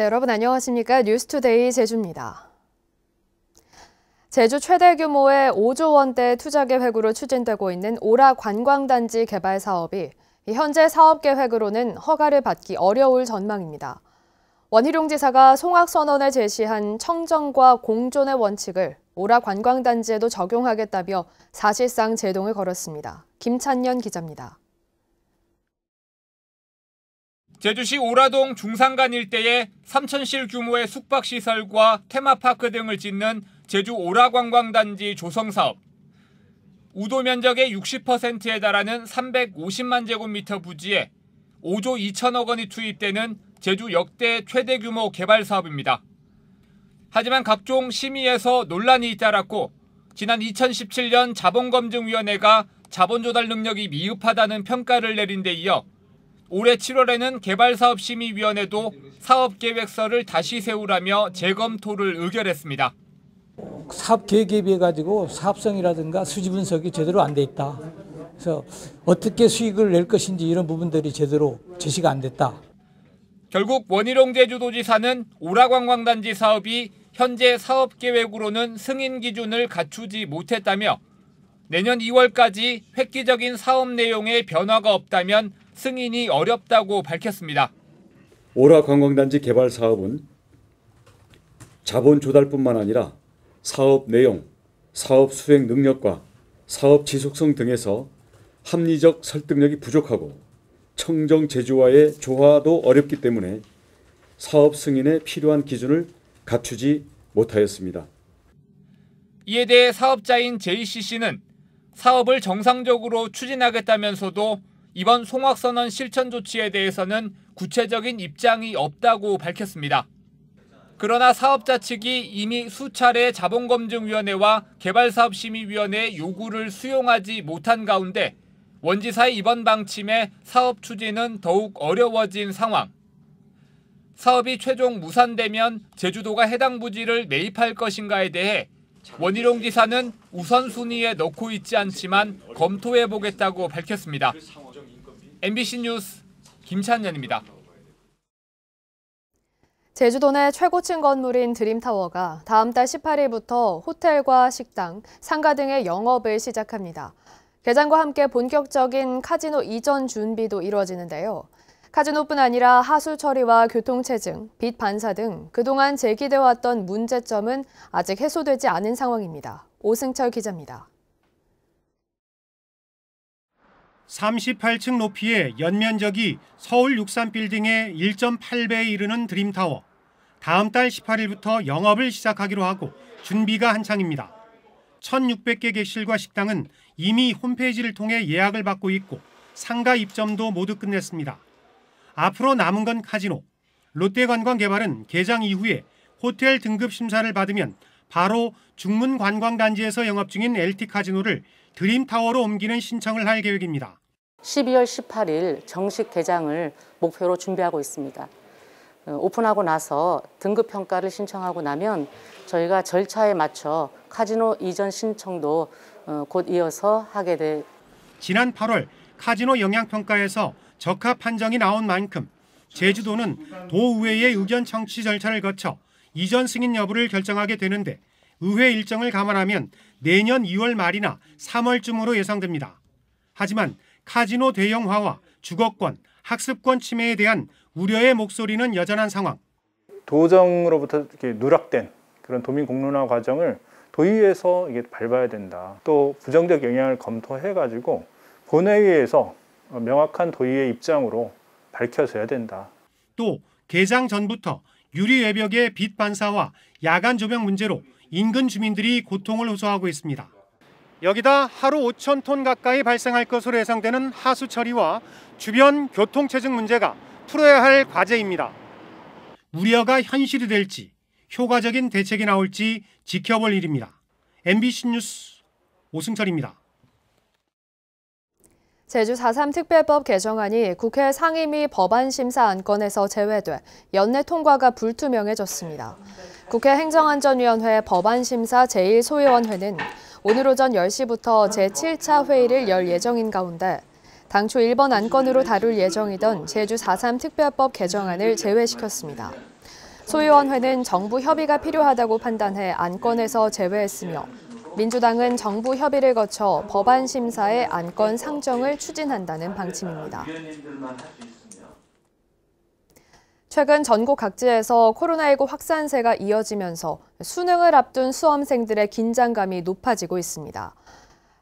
네, 여러분 안녕하십니까? 뉴스투데이 제주입니다. 제주 최대 규모의 5조 원대 투자 계획으로 추진되고 있는 오라 관광단지 개발 사업이 현재 사업 계획으로는 허가를 받기 어려울 전망입니다. 원희룡 지사가 송악선언에 제시한 청정과 공존의 원칙을 오라 관광단지에도 적용하겠다며 사실상 제동을 걸었습니다. 김찬년 기자입니다. 제주시 오라동 중산간 일대에 3천실 규모의 숙박시설과 테마파크 등을 짓는 제주 오라관광단지 조성사업. 우도 면적의 60%에 달하는 350만 제곱미터 부지에 5조 2천억 원이 투입되는 제주 역대 최대 규모 개발 사업입니다. 하지만 각종 심의에서 논란이 잇따랐고 지난 2017년 자본검증위원회가 자본조달 능력이 미흡하다는 평가를 내린 데 이어 올해 7월에는 개발사업심의위원회도 사업계획서를 다시 세우라며 재검토를 의결했습니다. 사업계획에 비해 가지고 사업성이라든가 수지 분석이 제대로 안 돼 있다. 그래서 어떻게 수익을 낼 것인지 이런 부분들이 제대로 제시가 안 됐다. 결국 원희룡 제주도지사는 오라관광단지 사업이 현재 사업계획으로는 승인 기준을 갖추지 못했다며 내년 2월까지 획기적인 사업 내용의 변화가 없다면 승인이 어렵다고 밝혔습니다. 오라 관광단지 개발 사업은 자본 조달뿐만 아니라 사업 내용, 사업 수행 능력과 사업 지속성 등에서 합리적 설득력이 부족하고 청정 제주와의 조화도 어렵기 때문에 사업 승인에 필요한 기준을 갖추지 못하였습니다. 이에 대해 사업자인 JCC는 사업을 정상적으로 추진하겠다면서도 이번 송악선언 실천 조치에 대해서는 구체적인 입장이 없다고 밝혔습니다. 그러나 사업자 측이 이미 수차례 자본검증위원회와 개발사업심의위원회의 요구를 수용하지 못한 가운데 원지사의 이번 방침에 사업 추진은 더욱 어려워진 상황. 사업이 최종 무산되면 제주도가 해당 부지를 매입할 것인가에 대해 원희룡 지사는 우선순위에 넣고 있지 않지만 검토해보겠다고 밝혔습니다. MBC 뉴스 김찬현입니다. 제주도 내 최고층 건물인 드림타워가 다음 달 18일부터 호텔과 식당, 상가 등의 영업을 시작합니다. 개장과 함께 본격적인 카지노 이전 준비도 이루어지는데요. 카지노뿐 아니라 하수 처리와 교통체증, 빛 반사 등 그동안 제기돼 왔던 문제점은 아직 해소되지 않은 상황입니다. 오승철 기자입니다. 38층 높이의 연면적이 서울 63빌딩의 1.8배에 이르는 드림타워. 다음 달 18일부터 영업을 시작하기로 하고 준비가 한창입니다. 1,600개 객실과 식당은 이미 홈페이지를 통해 예약을 받고 있고 상가 입점도 모두 끝냈습니다. 앞으로 남은 건 카지노. 롯데관광개발은 개장 이후에 호텔 등급 심사를 받으면 바로 중문관광단지에서 영업 중인 LT 카지노를 드림타워로 옮기는 신청을 할 계획입니다. 12월 18일 정식 개장을 목표로 준비하고 있습니다. 어, 오픈하고 나서 등급 평가를 신청하고 나면 저희가 절차에 맞춰 카지노 이전 신청도 어, 곧 이어서 하게 될. 지난 8월 카지노 영향평가에서 적합 판정이 나온 만큼 제주도는 도의회의 의견 청취 절차를 거쳐 이전 승인 여부를 결정하게 되는데 의회 일정을 감안하면 내년 2월 말이나 3월쯤으로 예상됩니다. 하지만 카지노 대형화와 주거권, 학습권 침해에 대한 우려의 목소리는 여전한 상황. 도정으로부터 누락된 그런 도민 공론화 과정을 도의회에서 이게 밟아야 된다. 또 부정적 영향을 검토해 가지고 본회의에서 어, 명확한 도의의 입장으로 밝혀져야 된다. 또 개장 전부터 유리 외벽의 빛 반사와 야간 조명 문제로 인근 주민들이 고통을 호소하고 있습니다. 여기다 하루 5천 톤 가까이 발생할 것으로 예상되는 하수 처리와 주변 교통 체증 문제가 풀어야 할 과제입니다. 우려가 현실이 될지 효과적인 대책이 나올지 지켜볼 일입니다. MBC 뉴스 오승철입니다. 제주 4.3 특별법 개정안이 국회 상임위 법안심사 안건에서 제외돼 연내 통과가 불투명해졌습니다. 국회 행정안전위원회 법안심사 제1소위원회는 오늘 오전 10시부터 제7차 회의를 열 예정인 가운데 당초 1번 안건으로 다룰 예정이던 제주 4.3 특별법 개정안을 제외시켰습니다. 소위원회는 정부 협의가 필요하다고 판단해 안건에서 제외했으며 민주당은 정부 협의를 거쳐 법안 심사에 안건 상정을 추진한다는 방침입니다. 최근 전국 각지에서 코로나19 확산세가 이어지면서 수능을 앞둔 수험생들의 긴장감이 높아지고 있습니다.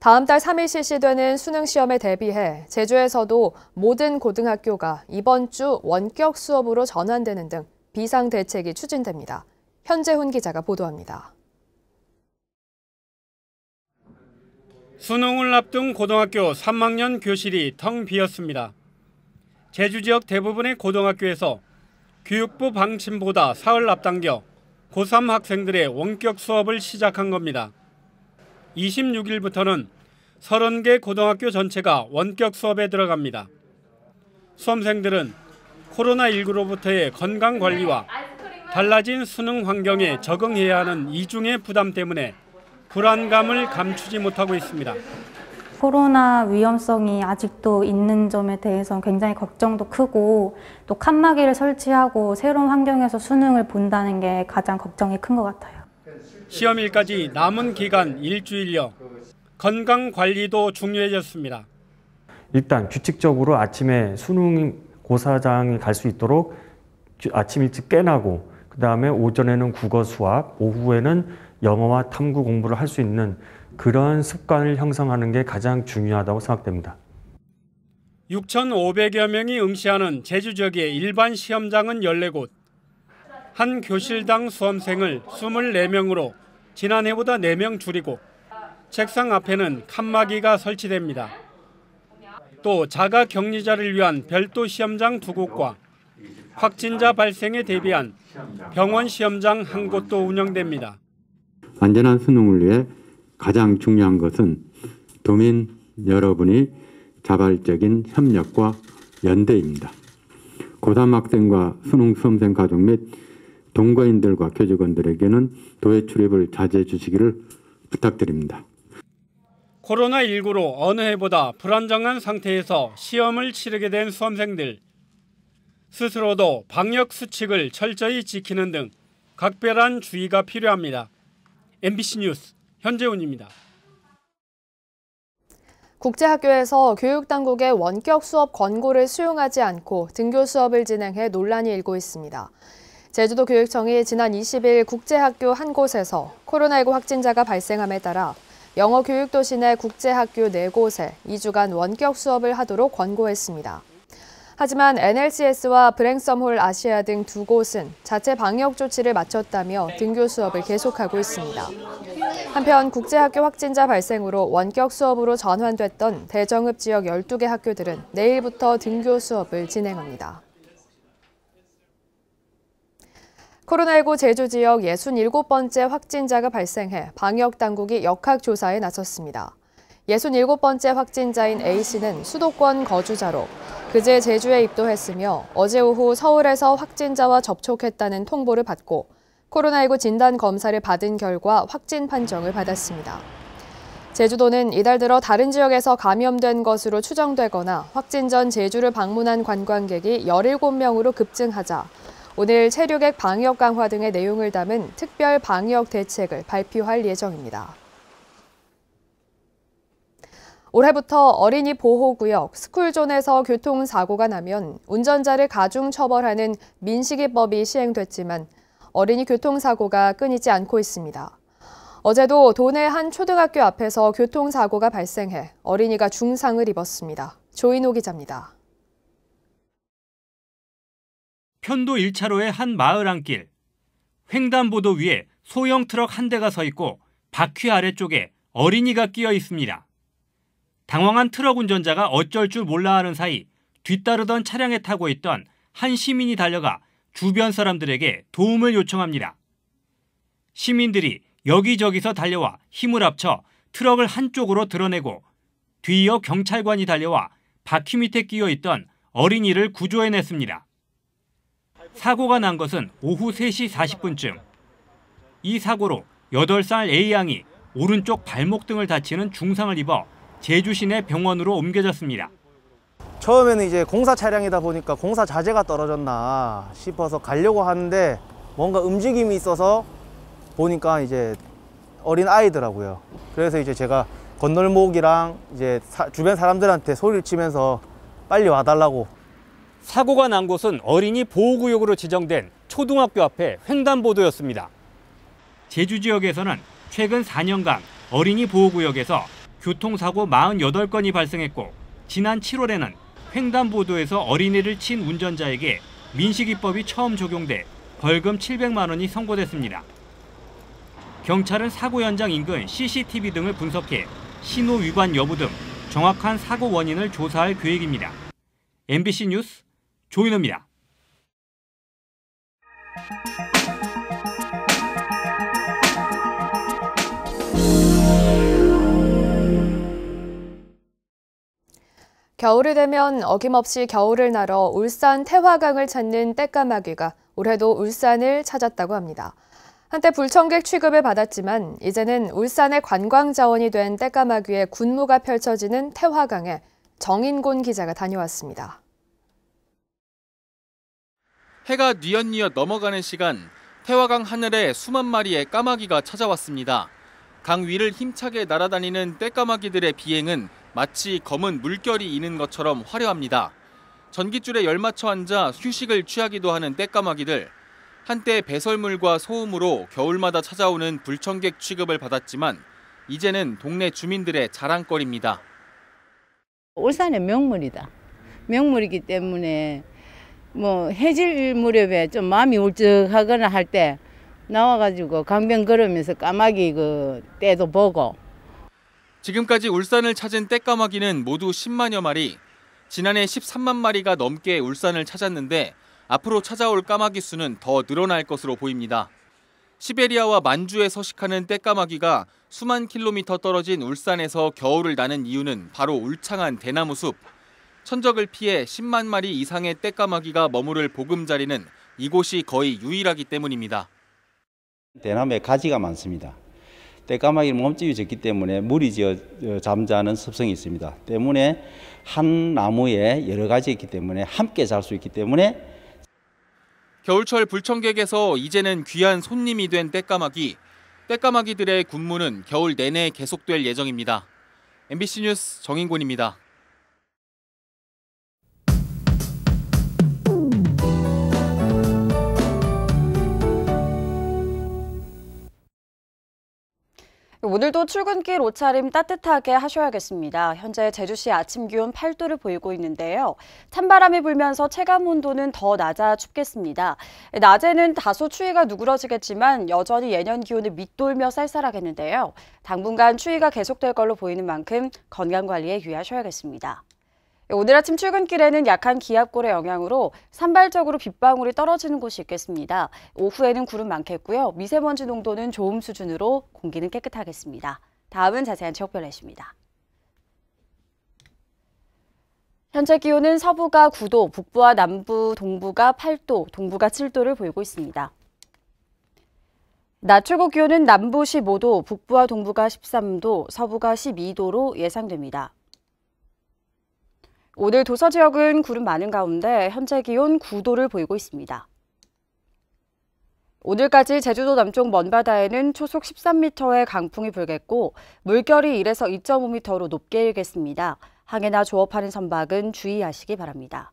다음 달 3일 실시되는 수능 시험에 대비해 제주에서도 모든 고등학교가 이번 주 원격 수업으로 전환되는 등 비상 대책이 추진됩니다. 현재훈 기자가 보도합니다. 수능을 앞둔 고등학교 3학년 교실이 텅 비었습니다. 제주 지역 대부분의 고등학교에서 교육부 방침보다 사흘 앞당겨 고3 학생들의 원격 수업을 시작한 겁니다. 26일부터는 30개 고등학교 전체가 원격 수업에 들어갑니다. 수험생들은 코로나19로부터의 건강관리와 달라진 수능 환경에 적응해야 하는 이중의 부담 때문에 불안감을 감추지 못하고 있습니다. 코로나 위험성이 아직도 있는 점에 대해서 굉장히 걱정도 크고 또 칸막이를 설치하고 새로운 환경에서 수능을 본다는 게 가장 걱정이 큰 것 같아요. 시험일까지 남은 기간 일주일여 건강 관리도 중요해졌습니다. 일단 규칙적으로 아침에 수능 고사장에 갈 수 있도록 아침 일찍 깨나고 그 다음에 오전에는 국어 수학, 오후에는 영어와 탐구 공부를 할 수 있는 그런 습관을 형성하는 게 가장 중요하다고 생각됩니다. 6,500여 명이 응시하는 제주지역의 일반 시험장은 14곳. 한 교실당 수험생을 24명으로 지난해보다 4명 줄이고 책상 앞에는 칸막이가 설치됩니다. 또 자가 격리자를 위한 별도 시험장 두 곳과 확진자 발생에 대비한 병원 시험장 한 곳도 운영됩니다. 안전한 수능을 위해 가장 중요한 것은 도민 여러분이 자발적인 협력과 연대입니다. 고3 학생과 수능 수험생 가족 및 동거인들과 교직원들에게는 도해 출입을 자제해 주시기를 부탁드립니다. 코로나19로 어느 해보다 불안정한 상태에서 시험을 치르게 된 수험생들. 스스로도 방역 수칙을 철저히 지키는 등 각별한 주의가 필요합니다. MBC 뉴스 현재훈입니다. 국제학교에서 교육당국의 원격 수업 권고를 수용하지 않고 등교 수업을 진행해 논란이 일고 있습니다. 제주도 교육청이 지난 20일 국제학교 한 곳에서 코로나19 확진자가 발생함에 따라 영어교육도시 내 국제학교 4곳에 2주간 원격 수업을 하도록 권고했습니다. 하지만 NLCS와 브랭섬홀 아시아 등 두 곳은 자체 방역 조치를 마쳤다며 등교 수업을 계속하고 있습니다. 한편 국제학교 확진자 발생으로 원격 수업으로 전환됐던 대정읍 지역 12개 학교들은 내일부터 등교 수업을 진행합니다. 코로나19 제주 지역 67번째 확진자가 발생해 방역당국이 역학조사에 나섰습니다. 67번째 확진자인 A씨는 수도권 거주자로 그제 제주에 입도했으며 어제 오후 서울에서 확진자와 접촉했다는 통보를 받고 코로나19 진단 검사를 받은 결과 확진 판정을 받았습니다. 제주도는 이달 들어 다른 지역에서 감염된 것으로 추정되거나 확진 전 제주를 방문한 관광객이 17명으로 급증하자 오늘 체류객 방역 강화 등의 내용을 담은 특별 방역 대책을 발표할 예정입니다. 올해부터 어린이 보호구역, 스쿨존에서 교통사고가 나면 운전자를 가중 처벌하는 민식이법이 시행됐지만 어린이 교통사고가 끊이지 않고 있습니다. 어제도 도내 한 초등학교 앞에서 교통사고가 발생해 어린이가 중상을 입었습니다. 조인호 기자입니다. 편도 1차로의 한 마을 안길. 횡단보도 위에 소형 트럭 한 대가 서 있고 바퀴 아래쪽에 어린이가 끼어 있습니다. 당황한 트럭 운전자가 어쩔 줄 몰라 하는 사이 뒤따르던 차량에 타고 있던 한 시민이 달려가 주변 사람들에게 도움을 요청합니다. 시민들이 여기저기서 달려와 힘을 합쳐 트럭을 한쪽으로 드러내고 뒤이어 경찰관이 달려와 바퀴 밑에 끼어 있던 어린이를 구조해냈습니다. 사고가 난 것은 오후 3시 40분쯤. 이 사고로 8살 A양이 오른쪽 발목 등을 다치는 중상을 입어 제주 시내 병원으로 옮겨졌습니다. 처음에는 이제 공사 차량이다 보니까 공사 자재가 떨어졌나 싶어서 가려고 하는데 뭔가 움직임이 있어서 보니까 이제 어린 아이더라고요. 그래서 이제 제가 건널목이랑 이제 사, 주변 사람들한테 소리를 치면서 빨리 와달라고. 사고가 난 곳은 어린이 보호구역으로 지정된 초등학교 앞에 횡단보도였습니다. 제주 지역에서는 최근 4년간 어린이 보호구역에서 교통사고 48건이 발생했고 지난 7월에는 횡단보도에서 어린이를 친 운전자에게 민식이법이 처음 적용돼 벌금 700만 원이 선고됐습니다. 경찰은 사고 현장 인근 CCTV 등을 분석해 신호 위반 여부 등 정확한 사고 원인을 조사할 계획입니다. MBC 뉴스 조인호입니다. 겨울이 되면 어김없이 겨울을 나러 울산 태화강을 찾는 떼까마귀가 올해도 울산을 찾았다고 합니다. 한때 불청객 취급을 받았지만 이제는 울산의 관광 자원이 된 떼까마귀의 군무가 펼쳐지는 태화강에 정인곤 기자가 다녀왔습니다. 해가 뉘엿뉘엿 넘어가는 시간 태화강 하늘에 수만 마리의 까마귀가 찾아왔습니다. 강 위를 힘차게 날아다니는 떼까마귀들의 비행은 마치 검은 물결이 이는 것처럼 화려합니다. 전기줄에 열맞춰 앉아 휴식을 취하기도 하는 떼까마귀들. 한때 배설물과 소음으로 겨울마다 찾아오는 불청객 취급을 받았지만 이제는 동네 주민들의 자랑거리입니다. 울산의 명물이다. 명물이기 때문에 뭐 해질 무렵에 좀 마음이 울적하거나 할 때 나와가지고 강변 걸으면서 까마귀 그 때도 보고 지금까지 울산을 찾은 떼까마귀는 모두 10만여 마리, 지난해 13만 마리가 넘게 울산을 찾았는데 앞으로 찾아올 까마귀 수는 더 늘어날 것으로 보입니다. 시베리아와 만주에 서식하는 떼까마귀가 수만 킬로미터 떨어진 울산에서 겨울을 나는 이유는 바로 울창한 대나무 숲. 천적을 피해 10만 마리 이상의 떼까마귀가 머무를 보금자리는 이곳이 거의 유일하기 때문입니다. 대나무에 가지가 많습니다. 때까마귀는 몸집이 적기 때문에 물이 지어 어, 잠자는 습성이 있습니다. 때문에 한 나무에 여러 가지 있기 때문에 함께 잘 수 있기 때문에 겨울철 불청객에서 이제는 귀한 손님이 된 때까마귀. 때까마귀들의 군무는 겨울 내내 계속될 예정입니다. MBC 뉴스 정인곤입니다. 오늘도 출근길 옷차림 따뜻하게 하셔야겠습니다. 현재 제주시 아침 기온 8도를 보이고 있는데요. 찬바람이 불면서 체감 온도는 더 낮아 춥겠습니다. 낮에는 다소 추위가 누그러지겠지만 여전히 예년 기온을 밑돌며 쌀쌀하겠는데요. 당분간 추위가 계속될 걸로 보이는 만큼 건강 관리에 유의하셔야겠습니다. 오늘 아침 출근길에는 약한 기압골의 영향으로 산발적으로 빗방울이 떨어지는 곳이 있겠습니다. 오후에는 구름 많겠고요. 미세먼지 농도는 좋음 수준으로 공기는 깨끗하겠습니다. 다음은 자세한 지역별 날씨입니다. 현재 기온은 서부가 9도, 북부와 남부, 동부가 8도, 동부가 7도를 보이고 있습니다. 낮 최고 기온은 남부 15도, 북부와 동부가 13도, 서부가 12도로 예상됩니다. 오늘 도서 지역은 구름 많은 가운데 현재 기온 9도를 보이고 있습니다. 오늘까지 제주도 남쪽 먼바다에는 초속 13m의 강풍이 불겠고 물결이 1에서 2.5m로 높게 일겠습니다. 항해나 조업하는 선박은 주의하시기 바랍니다.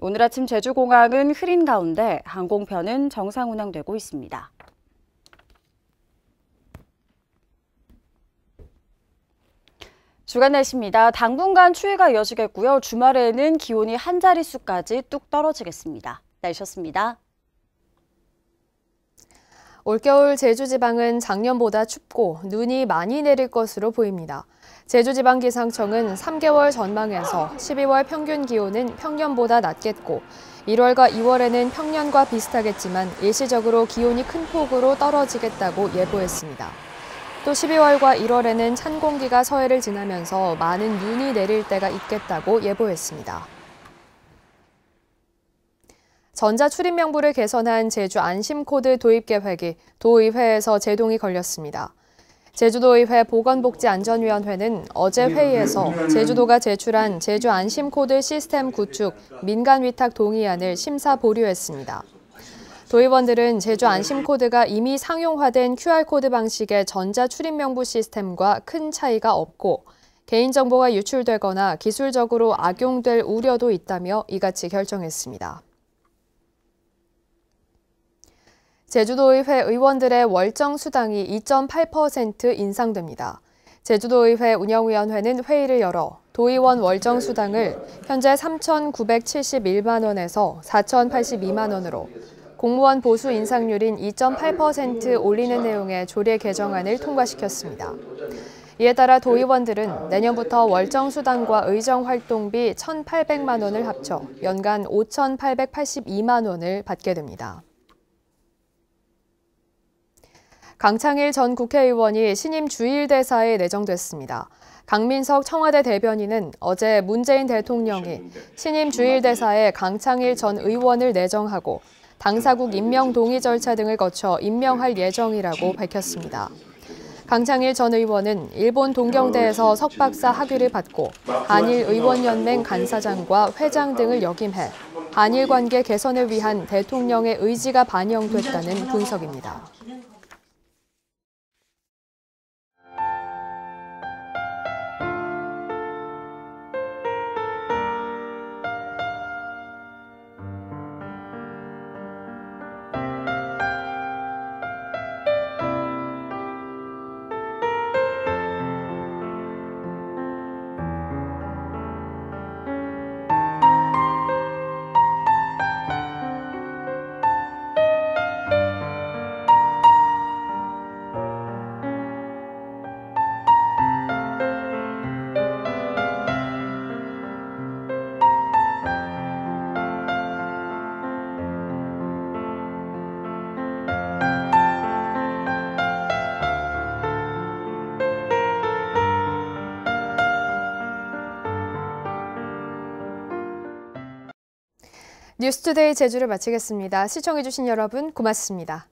오늘 아침 제주공항은 흐린 가운데 항공편은 정상 운항되고 있습니다. 주간 날씨입니다. 당분간 추위가 이어지겠고요. 주말에는 기온이 한 자릿수까지 뚝 떨어지겠습니다. 날씨였습니다. 올겨울 제주지방은 작년보다 춥고 눈이 많이 내릴 것으로 보입니다. 제주지방기상청은 3개월 전망에서 12월 평균 기온은 평년보다 낮겠고 1월과 2월에는 평년과 비슷하겠지만 일시적으로 기온이 큰 폭으로 떨어지겠다고 예보했습니다. 또 12월과 1월에는 찬 공기가 서해를 지나면서 많은 눈이 내릴 때가 있겠다고 예보했습니다. 전자출입명부를 개선한 제주 안심코드 도입 계획이 도의회에서 제동이 걸렸습니다. 제주도의회 보건복지안전위원회는 어제 예, 회의에서 예, 예. 제주도가 제출한 제주 안심코드 시스템 구축 민간위탁 동의안을 심사 보류했습니다. 도의원들은 제주 안심코드가 이미 상용화된 QR코드 방식의 전자출입명부 시스템과 큰 차이가 없고 개인정보가 유출되거나 기술적으로 악용될 우려도 있다며 이같이 결정했습니다. 제주도의회 의원들의 월정 수당이 2.8% 인상됩니다. 제주도의회 운영위원회는 회의를 열어 도의원 월정 수당을 현재 3,971만 원에서 4,082만 원으로 공무원 보수 인상률인 2.8% 올리는 내용의 조례 개정안을 통과시켰습니다. 이에 따라 도의원들은 내년부터 월정 수당과 의정 활동비 1,800만 원을 합쳐 연간 5,882만 원을 받게 됩니다. 강창일 전 국회의원이 신임 주일대사에 내정됐습니다. 강민석 청와대 대변인은 어제 문재인 대통령이 신임 주일대사에 강창일 전 의원을 내정하고 당사국 임명 동의 절차 등을 거쳐 임명할 예정이라고 밝혔습니다. 강창일 전 의원은 일본 동경대에서 석박사 학위를 받고 한일 의원연맹 간사장과 회장 등을 역임해 한일 관계 개선을 위한 대통령의 의지가 반영됐다는 분석입니다. 뉴스투데이 제주를 마치겠습니다. 시청해주신 여러분 고맙습니다.